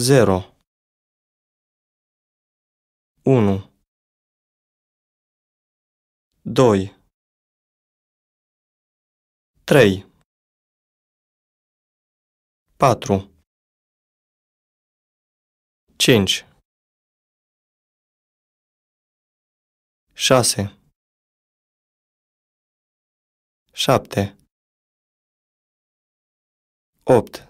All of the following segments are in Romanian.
0 1 2 3 4 5 6 7 8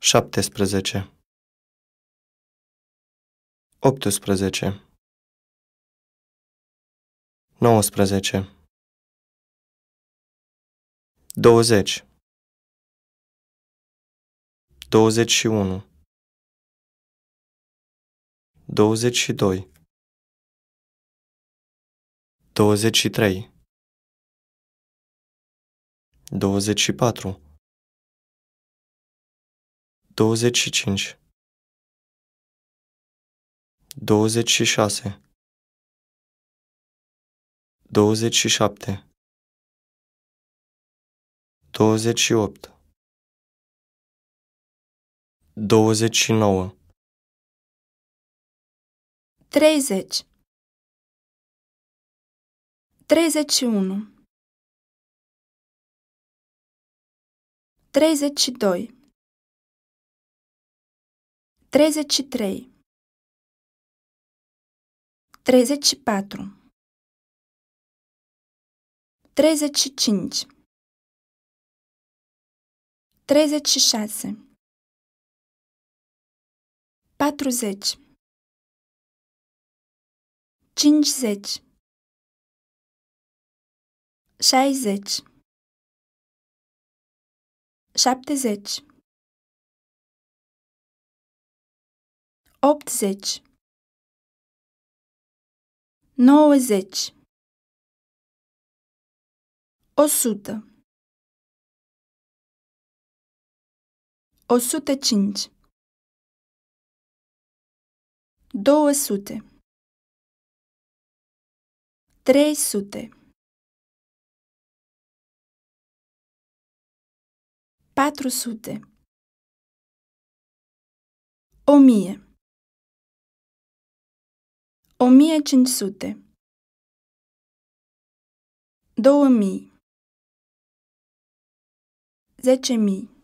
17 18 19 20 21 22 23 24 25, 26, 27, 28, 29, 30, 31, 32. 33 34 35 36 40 50 60 70 80 90 100 105 200 300 400 1000 1500 2000 10000